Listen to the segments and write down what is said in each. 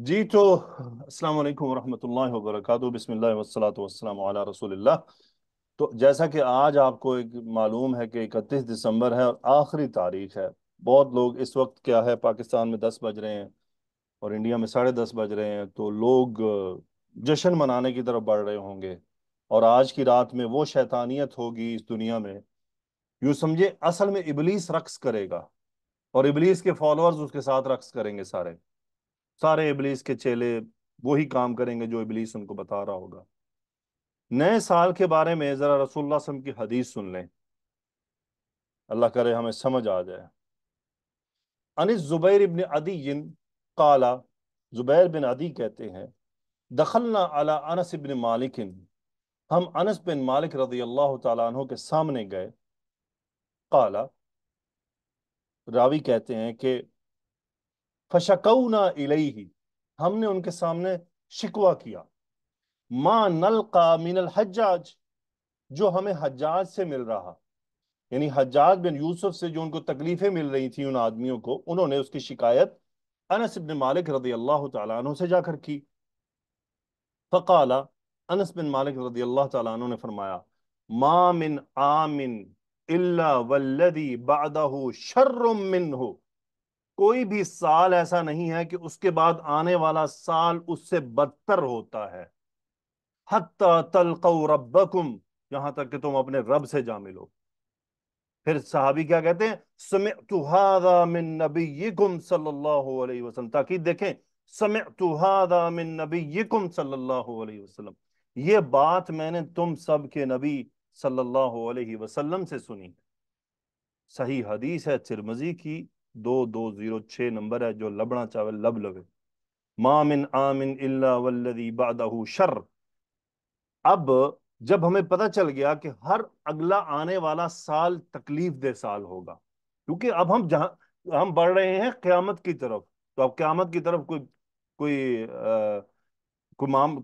جی تو السلام علیکم ورحمۃ اللہ وبرکاتہ بسم اللہ والصلاة والسلام علی رسول اللہ تو جیسا کہ آج آپ کو ایک معلوم ہے کہ اکتیس دسمبر ہے اور آخری تاریخ ہے بہت لوگ اس وقت کیا ہے پاکستان میں دس بج رہے ہیں اور انڈیا میں ساڑھے دس بج رہے ہیں تو لوگ جشن منانے کی طرف بڑھ رہے ہوں گے اور آج کی رات میں وہ شیطانیت ہوگی اس دنیا میں یوں سمجھے اصل میں ابلیس رقص کرے گا اور ابلیس کے فالورز اس کے ساتھ رقص کریں گے سارے سارے ابلیس کے چیلے وہی کام کریں گے جو ابلیس ان کو بتا رہا ہوگا نئے سال کے بارے میں ذرا رسول اللہ وسلم کی حدیث سن لیں اللہ کرے ہمیں سمجھ آ جائے انس زبیر ابن عدی قالا زبیر بن عدی کہتے ہیں دخلنا علی انس ابن مالک ہم انس بن مالک رضی اللہ تعالیٰ عنہ کے سامنے گئے قالا راوی کہتے ہیں کہ فشکونا ہم نے ان کے سامنے شکوہ کیا ما نلقا من الحجاج جو ہمیں حجاج سے مل رہا یعنی حجاج بن یوسف سے جو ان کو تکلیفیں مل رہی تھیں ان آدمیوں کو انہوں نے اس کی شکایت انس بن مالک رضی اللہ تعالیٰ عنہ سے جا کر کی فقالا انس بن مالک رضی اللہ تعالیٰ عنہ نے فرمایا ما آمن الا اللہ بعدہ شر منہو کوئی بھی سال ایسا نہیں ہے کہ اس کے بعد آنے والا سال اس سے بدتر ہوتا ہے حتی تلقو ربکم یہاں تک کہ تم اپنے رب سے جا ملو پھر صحابی کیا کہتے ہیں سمعتو هذا من نبیکم صلی اللہ علیہ وسلم تاکید دیکھیں سمعتو هذا من نبیکم صلی اللہ علیہ وسلم یہ بات میں نے تم سب کے نبی صلی اللہ علیہ وسلم سے سنی صحیح حدیث ہے ترمزی کی دو دو زیرو چھ نمبر ہے جو لبنا چاہے لب لبے ما من آمن اللہ والذی بعدہ شر اب جب ہمیں پتہ چل گیا کہ ہر اگلا آنے والا سال تکلیف دہ سال ہوگا کیونکہ اب ہم جہاں ہم بڑھ رہے ہیں قیامت کی طرف تو اب قیامت کی طرف کوئی کوئی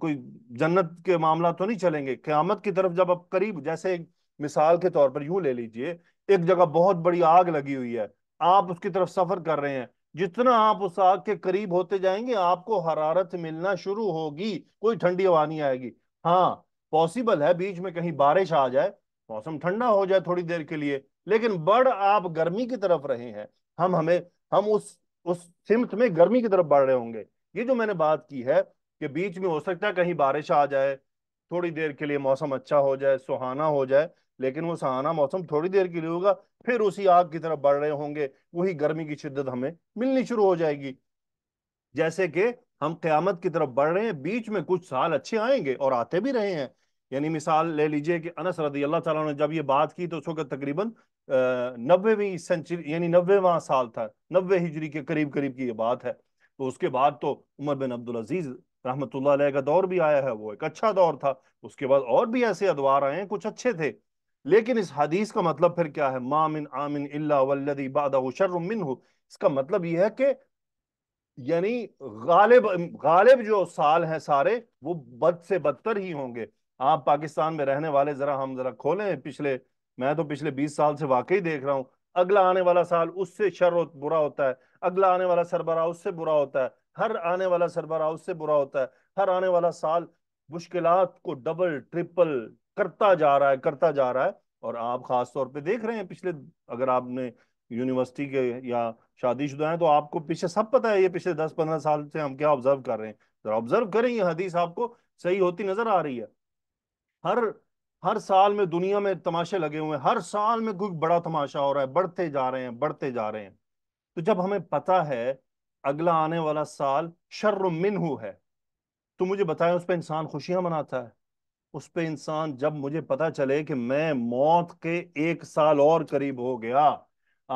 کوئی جنت کے معاملہ تو نہیں چلیں گے قیامت کی طرف جب اب قریب جیسے مثال کے طور پر یوں لے لیجئے ایک جگہ بہت بڑی آگ لگی ہوئی ہے آپ اس کی طرف سفر کر رہے ہیں جتنا آپ اس آگ کے قریب ہوتے جائیں گے آپ کو حرارت ملنا شروع ہوگی کوئی ٹھنڈی ہوا نہیں آئے گی ہاں پوسیبل ہے بیچ میں کہیں بارش آ جائے موسم ٹھنڈا ہو جائے تھوڑی دیر کے لیے لیکن بڑھ آپ گرمی کی طرف رہے ہیں ہم ہمیں ہم اس اس سمت میں گرمی کی طرف بڑھ رہے ہوں گے یہ جو میں نے بات کی ہے کہ بیچ میں ہو سکتا ہے کہیں بارش آ جائے تھوڑی دیر کے لیے موسم اچھا ہو جائے سہانا ہو جائے لیکن وہ سہانا موسم تھوڑی دیر کے لیے ہوگا پھر اسی آگ کی طرف بڑھ رہے ہوں گے وہی گرمی کی شدت ہمیں ملنی شروع ہو جائے گی جیسے کہ ہم قیامت کی طرف بڑھ رہے ہیں بیچ میں کچھ سال اچھے آئیں گے اور آتے بھی رہے ہیں یعنی مثال لے لیجئے کہ انس رضی اللہ تعالیٰ نے جب یہ بات کی تو اس وقت تقریباً نوے سنچری یعنی ماہ سال تھا نوے ہجری کے قریب قریب کی یہ بات ہے تو اس کے بعد تو عمر بن عبدالعزیز رحمت اللہ علیہ کا دور بھی آیا ہے وہ ایک اچھا دور تھا اس کے بعد اور بھی ایسے ادوار آئے ہیں کچھ اچھے تھے لیکن اس حدیث کا مطلب پھر کیا ہے اس کا مطلب یہ ہے کہ یعنی غالب جو سال ہیں سارے وہ بد سے بدتر ہی ہوں گے آپ پاکستان میں رہنے والے ذرا ہم ذرا کھولیں پچھلے میں تو پچھلے بیس سال سے واقعی دیکھ رہا ہوں اگلا آنے والا سال اس سے شر برا ہوتا ہے اگلا آنے والا سربراہ اس سے برا ہوتا ہے ہر آنے والا سربراہ اس سے برا ہوتا ہے ہر آنے والا سال مشکلات کو ڈبل ٹرپل کرتا جا رہا ہے کرتا جا رہا ہے اور آپ خاص طور پہ دیکھ رہے ہیں پچھلے اگر آپ نے یونیورسٹی کے یا شادی شدہ ہیں تو آپ کو پیچھے سب پتہ ہے یہ پچھلے دس پندرہ سال سے ہم کیا آبزرو کر رہے ہیں کریں یہ حدیث آپ کو صحیح ہوتی نظر آ رہی ہے ہر ہر سال میں دنیا میں تماشے لگے ہوئے ہیں ہر سال میں کوئی بڑا تماشا ہو رہا ہے بڑھتے جا رہے ہیں بڑھتے جا رہے ہیں تو جب ہمیں پتہ ہے اگلا آنے والا سال شر شرمن ہے تو مجھے بتائیں اس پہ انسان خوشیاں مناتا ہے اس پہ انسان جب مجھے پتا چلے کہ میں موت کے ایک سال اور قریب ہو گیا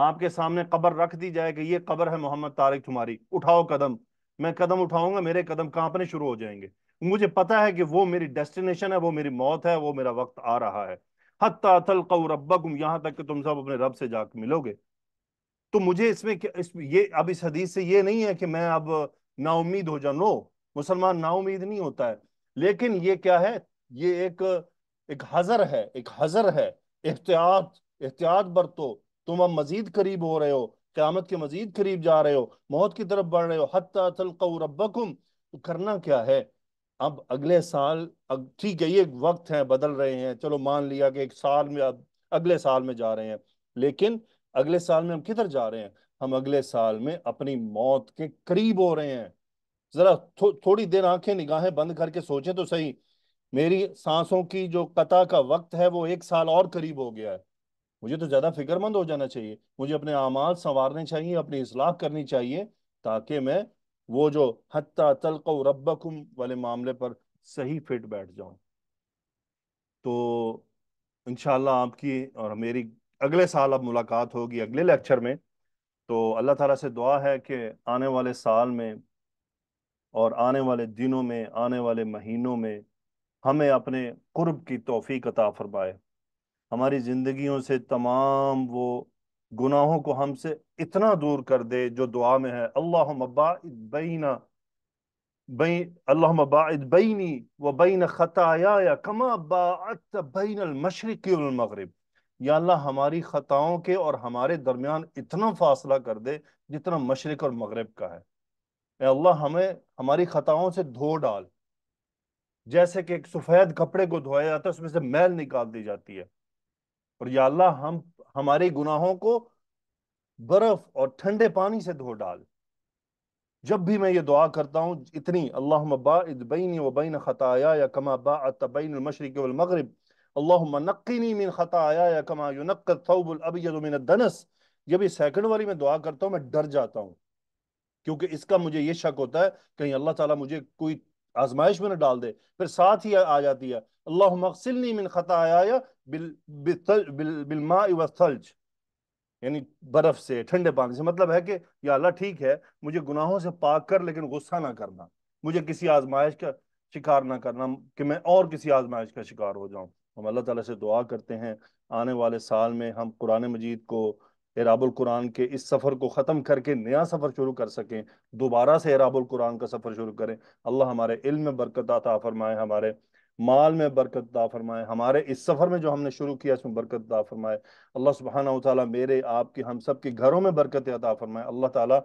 آپ کے سامنے قبر رکھ دی جائے کہ یہ قبر ہے محمد طارق تمہاری اٹھاؤ قدم میں قدم اٹھاؤں گا میرے قدم کانپنے شروع ہو جائیں گے مجھے پتا ہے کہ وہ میری ڈیسٹینیشن ہے وہ میری موت ہے وہ میرا وقت آ رہا ہے ربکم یہاں تک کہ تم سب اپنے رب سے جا کے ملو گے تو مجھے اس میں یہ اب اس حدیث سے یہ نہیں ہے کہ میں اب نا امید ہو جانو مسلمان نا امید نہیں ہوتا ہے لیکن یہ کیا ہے یہ ایک ایک حضر ہے ایک حضر ہے احتیاط احتیاط برتو تم ہم مزید قریب ہو رہے ہو قیامت کے مزید قریب جا رہے ہو موت کی طرف بڑھ رہے ہو ربکم کرنا کیا ہے اب اگلے سال ٹھیک ہے یہ وقت ہے بدل رہے ہیں چلو مان لیا کہ ایک سال میں اگلے سال میں جا رہے ہیں لیکن اگلے سال میں ہم کدھر جا رہے ہیں ہم اگلے سال میں اپنی موت کے قریب ہو رہے ہیں ذرا تھوڑی دیر آنکھیں نگاہیں بند کر کے سوچیں تو صحیح میری سانسوں کی جو قطع کا وقت ہے وہ ایک سال اور قریب ہو گیا ہے مجھے تو زیادہ فکر مند ہو جانا چاہیے مجھے اپنے اعمال سنوارنے چاہیے اپنی اصلاح کرنی چاہیے تاکہ میں وہ جو حتیٰ تلقو ربکم والے معاملے پر صحیح فٹ بیٹھ جاؤں تو انشاءاللہ آپ کی اور میری اگلے سال اب ملاقات ہوگی اگلے لیکچر میں تو اللہ تعالیٰ سے دعا ہے کہ آنے والے سال میں اور آنے والے دنوں میں آنے والے مہینوں میں ہمیں اپنے قرب کی توفیق عطا فرمائے ہماری زندگیوں سے تمام وہ گناہوں کو ہم سے اتنا دور کر دے جو دعا میں ہے اللہ مبا بینا بین اللہ مبا بینی و بین بین المشرق والمغرب یا اللہ ہماری خطاؤں کے اور ہمارے درمیان اتنا فاصلہ کر دے جتنا مشرق اور مغرب کا ہے اے اللہ ہمیں ہماری خطاؤں سے دھو ڈال جیسے کہ ایک سفید کپڑے کو دھویا جاتا ہے اس میں سے میل نکال دی جاتی ہے اور یا اللہ ہم ہمارے گناہوں کو برف اور ٹھنڈے پانی سے دھو ڈال جب بھی میں یہ دعا کرتا ہوں اتنی باعد بینی و بین خطایا یا کما باعت بین المشرق والمغرب اللہم نقینی من خطایا یا کما الابید من الدنس یہ سیکنڈ والی میں دعا کرتا ہوں میں ڈر جاتا ہوں کیونکہ اس کا مجھے یہ شک ہوتا ہے کہیں اللہ تعالیٰ مجھے کوئی آزمائش میں نہ ڈال دے پھر ساتھ ہی آ جاتی ہے اللہ من والثلج یعنی برف سے ٹھنڈے پانی سے مطلب ہے کہ یا اللہ ٹھیک ہے مجھے گناہوں سے پاک کر لیکن غصہ نہ کرنا مجھے کسی آزمائش کا شکار نہ کرنا کہ میں اور کسی آزمائش کا شکار ہو جاؤں ہم اللہ تعالیٰ سے دعا کرتے ہیں آنے والے سال میں ہم قرآن مجید کو عراب القرآن کے اس سفر کو ختم کر کے نیا سفر شروع کر سکیں دوبارہ سے عراب القرآن کا سفر شروع کریں اللہ ہمارے علم میں برکت عطا فرمائے ہمارے مال میں برکت فرمائے ہمارے اس سفر میں جو ہم نے شروع کیا اس میں برکت فرمائے اللہ سبحانہ تعالیٰ میرے آپ کے ہم سب کے گھروں میں برکت عطا فرمائے اللہ تعالیٰ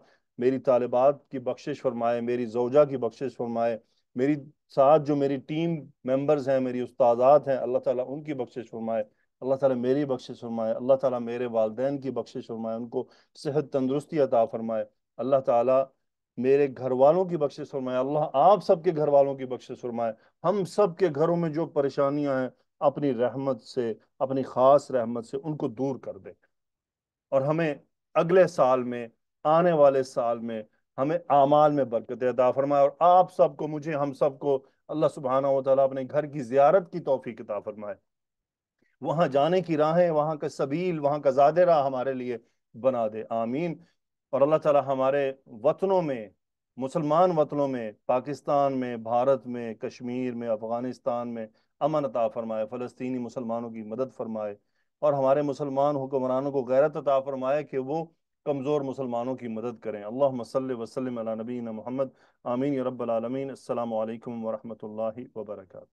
میری طالبات کی بخشش فرمائے میری زوجہ کی بخشش فرمائے میری ساتھ جو میری ٹیم ممبرز ہیں میری استاذات ہیں اللہ تعالیٰ ان کی بخشش فرمائے اللہ تعالیٰ میری بخشش فرمائے اللہ تعالیٰ میرے والدین کی بخشش فرمائے ان کو صحت تندرستی عطا فرمائے اللہ تعالیٰ میرے گھر والوں کی بخشش فرمائے اللہ آپ سب کے گھر والوں کی بخشش فرمائے ہم سب کے گھروں میں جو پریشانیاں ہیں اپنی رحمت سے اپنی خاص رحمت سے ان کو دور کر دے اور ہمیں اگلے سال میں آنے والے سال میں ہمیں اعمال میں برکت عطا فرمائے اور آپ سب کو مجھے ہم سب کو اللہ سبحانہ و تعالیٰ اپنے گھر کی زیارت کی توفیق عطا فرمائے وہاں جانے کی راہیں وہاں کا سبیل وہاں کا زیادہ راہ ہمارے لیے بنا دے آمین اور اللہ تعالی ہمارے وطنوں میں مسلمان وطنوں میں پاکستان میں بھارت میں کشمیر میں افغانستان میں امن عطا فرمائے فلسطینی مسلمانوں کی مدد فرمائے اور ہمارے مسلمان حکمرانوں کو غیرت عطا فرمائے کہ وہ کمزور مسلمانوں کی مدد کریں اللہ مسلم وسلم علی نبینا محمد آمین یا رب العالمین السلام علیکم ورحمۃ اللہ وبرکاتہ